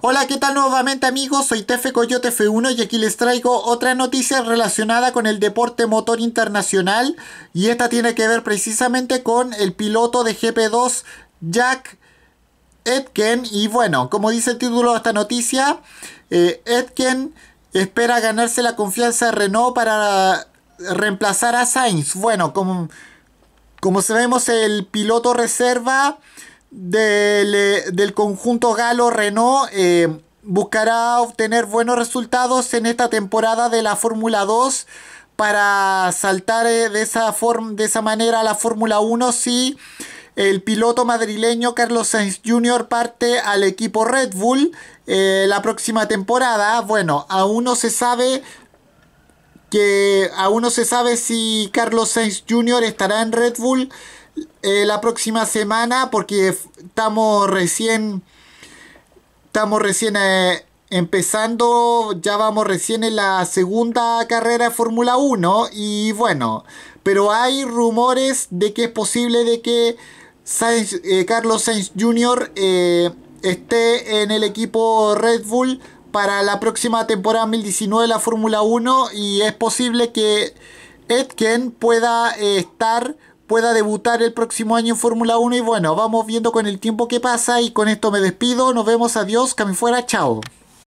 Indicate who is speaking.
Speaker 1: Hola, ¿qué tal nuevamente amigos? Soy Tefe Coyote F1 y aquí les traigo otra noticia relacionada con el deporte motor internacional y esta tiene que ver precisamente con el piloto de GP2 Jack Etken y bueno, como dice el título de esta noticia, eh, espera ganarse la confianza de Renault para reemplazar a Sainz. Bueno, como, como sabemos el piloto reserva eh, del, conjunto galo Renault eh, buscará obtener buenos resultados en esta temporada de la Fórmula 2 para saltar eh, de esa, de esa manera a la Fórmula 1 si el piloto madrileño Carlos Sainz Jr. parte al equipo Red Bull la próxima temporada. Bueno, aún no se sabe que aún no se sabe si Carlos Sainz Jr. estará en Red Bull eh, la próxima semana porque estamos recién estamos recién eh, empezando, ya vamos recién en la segunda carrera de Fórmula 1 y bueno, pero hay rumores de que es posible de que eh, Carlos Sainz Jr. esté en el equipo Red Bull para la próxima temporada 2019 de la Fórmula 1 y es posible que Etken pueda estar pueda debutar el próximo año en Fórmula 1 y bueno, vamos viendo con el tiempo que pasa y con esto me despido, nos vemos, adiós, que fuera, chao.